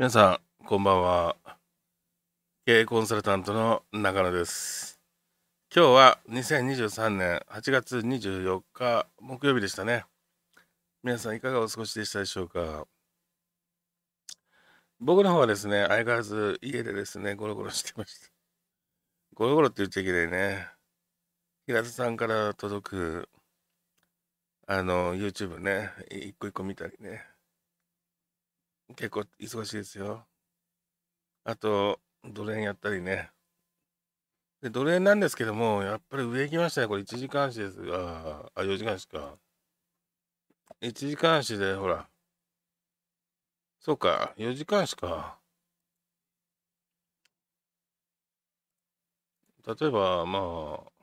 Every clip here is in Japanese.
皆さん、こんばんは。経営コンサルタントの中野です。今日は2023年8月24日木曜日でしたね。皆さん、いかがお過ごしでしたでしょうか。僕の方はですね、相変わらず家でですね、ゴロゴロしてました。ゴロゴロって言っちゃいけないね。平田さんから届く、あの、YouTube ね、一個一個見たりね。結構忙しいですよ。あと、奴隷やったりね。で、奴隷なんですけども、やっぱり上行きましたね。これ1時間足です。ああ、4時間足か。1時間足で、ほら。そうか、4時間足か。例えば、まあ、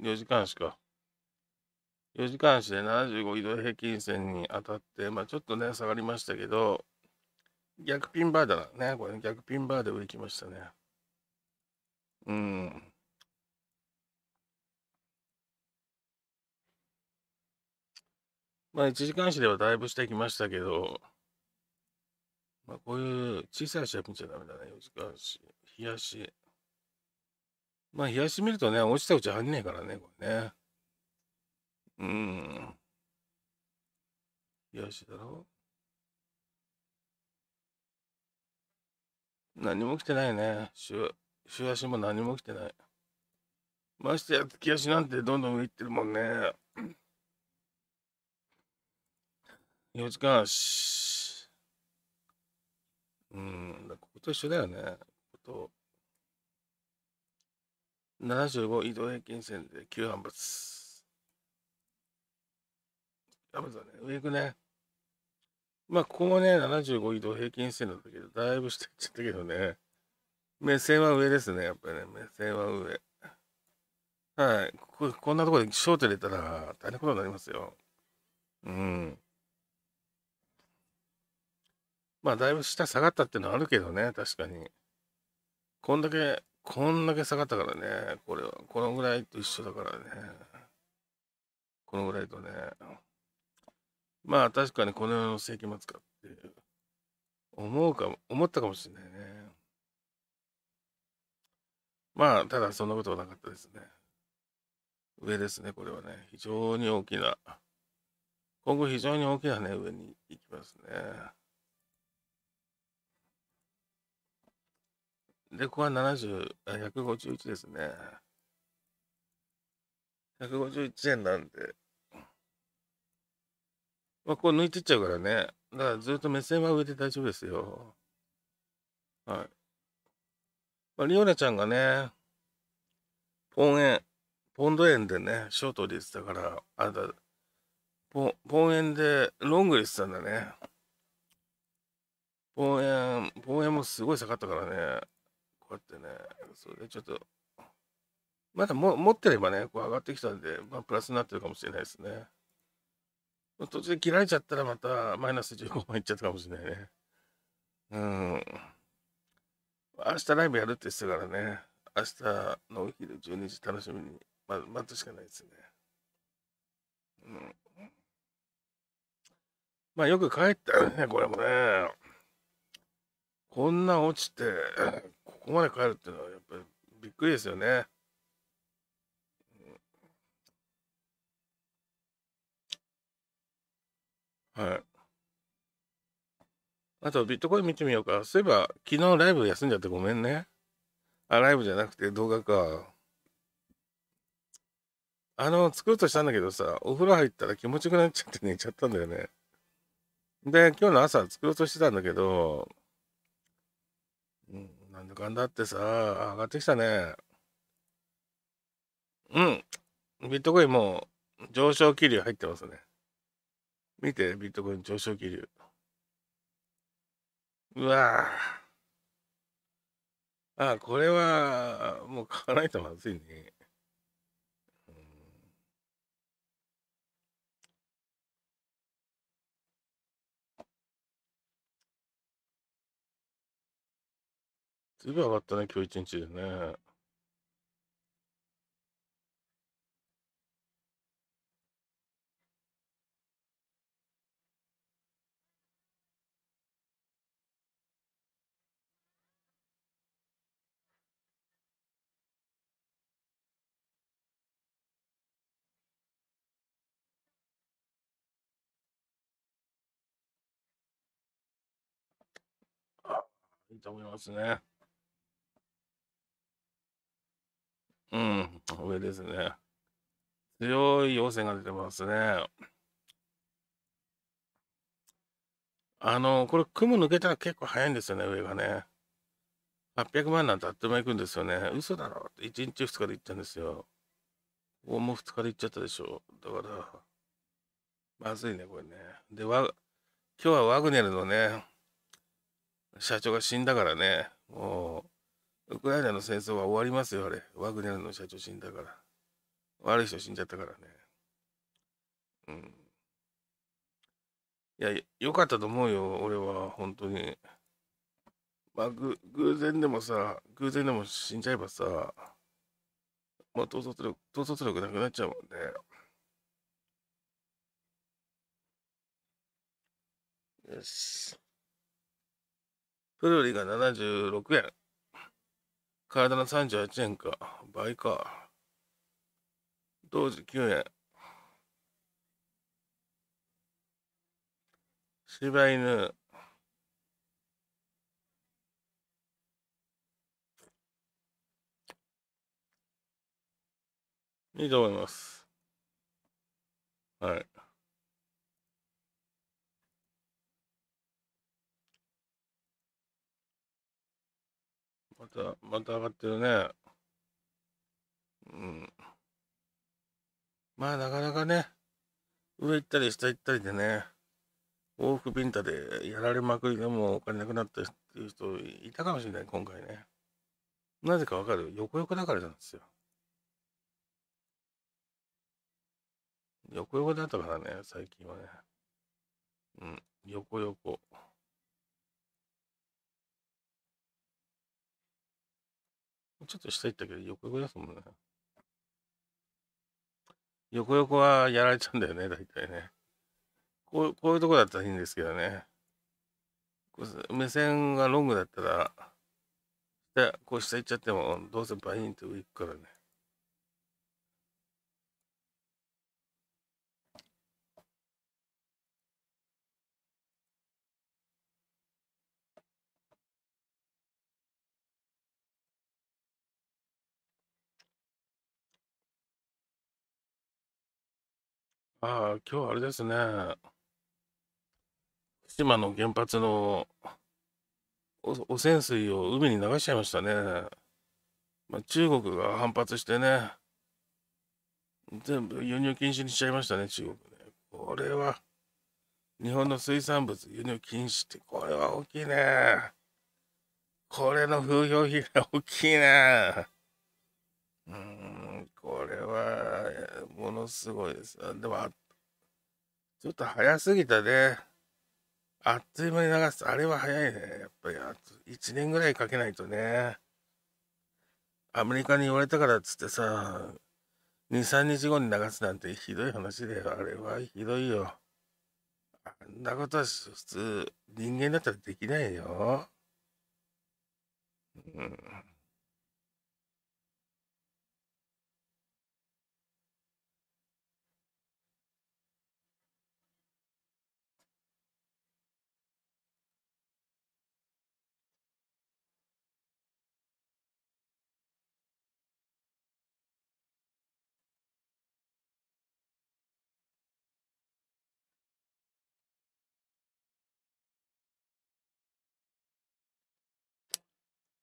4時間しか。4時間足で75移動平均線に当たって、まあ、ちょっとね、下がりましたけど、逆ピンバーだな。ね、これ逆ピンバーで上きましたね。うん。まあ、1時間しではだいぶしてきましたけど、まあ、こういう小さい足は見ちゃダメだね。4時間冷やしまあ、冷やし見るとね、落ちたうち入んねえからね、これね。うん。冷やしだろ何も来てないね。週、週足も何も来てない。ましてや、き足なんてどんどん上行ってるもんね。4時間足。うん、ここと一緒だよね。こと。75移動平均線で急反発。やばだね。上行くね。まあ、ここもね、75移動平均線なんだけど、だいぶ下行っちゃったけどね。目線は上ですね、やっぱりね。目線は上。はい。ここんなところで焦点入れたら大変なことになりますよ。うん。まあ、だいぶ下下がったっていうのはあるけどね、確かに。こんだけこんだけ下がったからね、これは、このぐらいと一緒だからね。このぐらいとね。まあ確かにこの世の世紀末かって思うか思ったかもしれないね。まあただそんなことはなかったですね。上ですね、これはね。非常に大きな、今後非常に大きなね、上に行きますね。で、ここは70、151ですね。151円なんで。まあ、こう抜いてっちゃうからね。だからずっと目線は上で大丈夫ですよ。はい。まあ、リオネちゃんがね、ポン円、ポンド円でね、ショートで言ってたから、あれだ、ポポン円でロングで言ってたんだね。ポン円、ポン円もすごい下がったからね。こうやってね、それでちょっと、まだも持ってればね、こう上がってきたんで、まあ、プラスになってるかもしれないですね。途中で切られちゃったらまたマイナス15万いっちゃったかもしれないね。うん。明日ライブやるって言ってたからね、明日のお昼12時楽しみに、ま、待つしかないですね。うん。まあよく帰ったよね、これもね。こんな落ちて、ここまで帰るっていうのはやっぱりびっくりですよね。はい。あと、ビットコイン見てみようか。そういえば、昨日ライブ休んじゃってごめんね。あ、ライブじゃなくて動画か。あの、作ろうとしたんだけどさ、お風呂入ったら気持ちよくなっちゃって寝ちゃったんだよね。で、今日の朝作ろうとしてたんだけど、だかんだってさ、上がってきたね。うん。ビットコインも上昇気流入ってますね。見て、ビットコイン上昇気流。うわぁ。あ、これは、もう買わないとまずいね。ずいぶん上がったね、今日一日でね。いいと思いますね。うん、上ですね。強い要請が出てますね。あの、これ、雲抜けたら結構早いんですよね、上がね。800万なんてあっという間行くんですよね。嘘だろって、1日2日で行ったんですよ。ここも2日で行っちゃったでしょ。だから、まずいね、これね。で、わ、今日はワグネルのね、社長が死んだからね、もう、ウクライナの戦争は終わりますよ、あれ。ワグネルの社長死んだから。悪い人死んじゃったからね。うん。いや、よかったと思うよ、俺は、本当に。まあ、偶然でもさ、偶然でも死んじゃえばさ、まあ、統率力、統率力なくなっちゃうもんね。よし。プルリが76円。体の38円か。倍か。当時9円。柴犬。いいと思います。はい。また、また上がってるね。うん。まあ、なかなかね、上行ったり下行ったりでね、往復ビンタでやられまくりでもお金なくなったっていう人いたかもしれない、今回ね。なぜかわかる。横横だからなんですよ。横横だったからね、最近はね。うん、横横。ちょっと下行ったけど、横横ですもんね。横横はやられちゃうんだよね、大体ね。こうこういうとこだったらいいんですけどね。こ目線がロングだったら、でこう下行っちゃっても、どうせバインって上行くからね。ああ、今日あれですね。福島の原発の汚染水を海に流しちゃいましたね。まあ、中国が反発してね、全部輸入禁止にしちゃいましたね、中国ね。これは、日本の水産物輸入禁止って、これは大きいね。これの風評被害大きいね。うん、これはものすごいです。でも、ちょっと早すぎたね。あっという間に流す。あれは早いね。やっぱり、1年ぐらいかけないとね。アメリカに言われたからっつってさ、2、3日後に流すなんてひどい話だよ。あれはひどいよ。あんなことは普通、人間だったらできないよ。うん。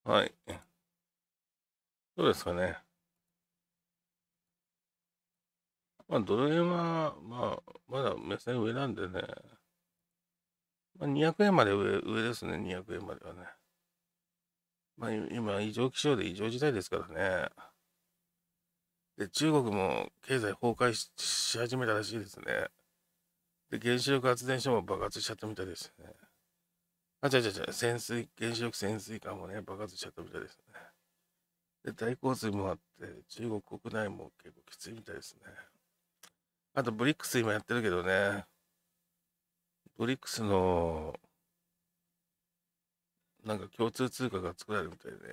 はい。どうですかね。まあ、ドル円は、まあ、まだ目線上なんでね。まあ、200円まで上、上ですね、200円まではね。まあ、今、異常気象で異常事態ですからね。で、中国も経済崩壊し始めたらしいですね。で、原子力発電所も爆発しちゃったみたいですね。あ、違う違う潜水、原子力潜水艦もね、爆発しちゃったみたいですね。で、大洪水もあって、中国国内も結構きついみたいですね。あと、ブリックス今やってるけどね、ブリックスの、なんか共通通貨が作られるみたいで、ね、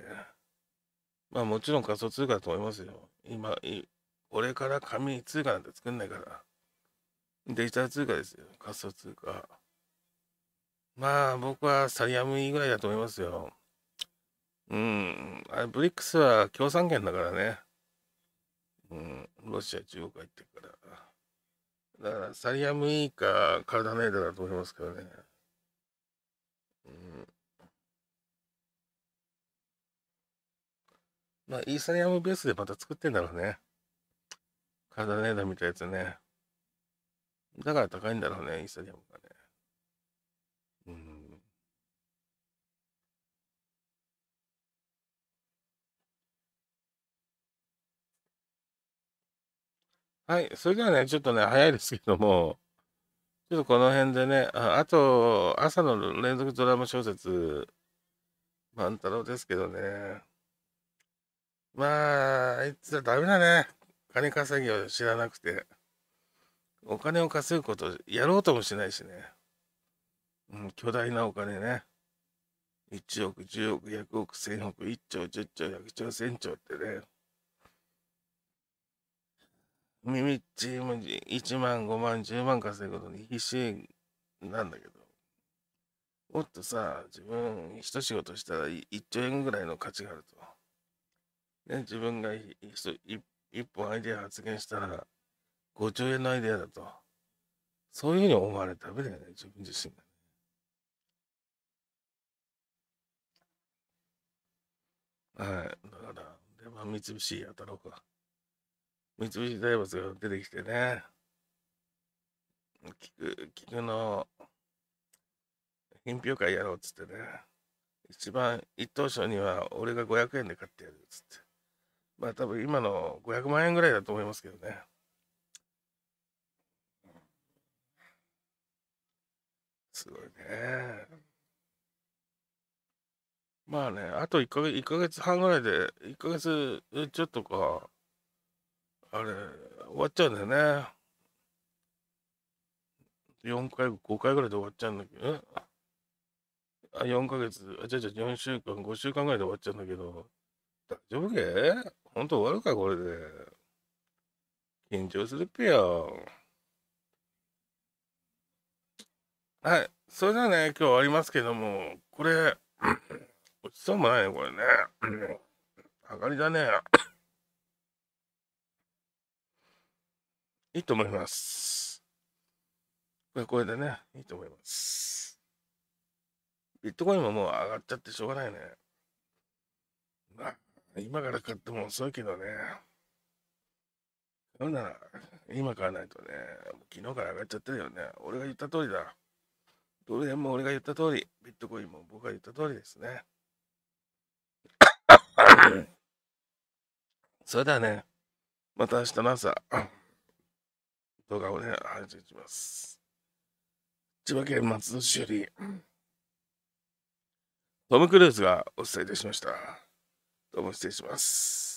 まあもちろん仮想通貨だと思いますよ。今、俺から紙通貨なんて作んないから。デジタル通貨ですよ。仮想通貨。まあ僕はサリアムイぐらいだと思いますよ。うん。あれ、ブリックスは共産圏だからね。うん。ロシア、中国入ってるから。だから、サリアムイか、カルダネーダだと思いますけどね。うん。まあ、イーサリアムベースでまた作ってんだろうね。カルダネーダみたいなやつね。だから高いんだろうね、イーサリアムがね。はい、それではね、ちょっとね、早いですけども、ちょっとこの辺でね、ああと、朝の連続ドラマ小説、万太郎ですけどね。まあ、あいつはダメだね。金稼ぎを知らなくて。お金を稼ぐこと、やろうともしないしね。うん、巨大なお金ね。1億、10億、100億、1000億、1兆、10兆、100兆、1000兆ってね。みチちも1万、5万、10万稼ぐことに必死なんだけど、もっとさ、自分、一仕事したら1兆円ぐらいの価値があると。ね、自分が一本アイデア発言したら、5兆円のアイデアだと。そういうふうに思われたわけだよね、自分自身が。はい。だから、で、バ三菱当たろうか。三菱大仏が出てきてね、菊くの品評会やろうっつってね、一番一等賞には俺が500円で買ってやるっつって。まあ多分今の500万円ぐらいだと思いますけどね。すごいね。まあね、あと1か月 ,1 ヶ月半ぐらいで、1か月ちょっとか、あれ、終わっちゃうんだよね。4回、5回ぐらいで終わっちゃうんだけど、あ、4ヶ月、あ、じゃじゃ4週間、5週間ぐらいで終わっちゃうんだけど、大丈夫けほんと終わるか、これで。緊張するっぺよ。はい。それではね、今日終わりますけども、これ、落ちそうもないね、これね。上がりだね。いいと思います。これ、これでね、いいと思います。ビットコインももう上がっちゃってしょうがないね。まあ、今から買っても遅いけどね。買うなら、今買わないとね、昨日から上がっちゃってるよね。俺が言った通りだ。ドル円も俺が言った通り、ビットコインも僕が言った通りですね。それではね、また明日の朝。動画をね、配信します。千葉県松戸市より、トム・クルーズがお伝えいたしました。どうも失礼します。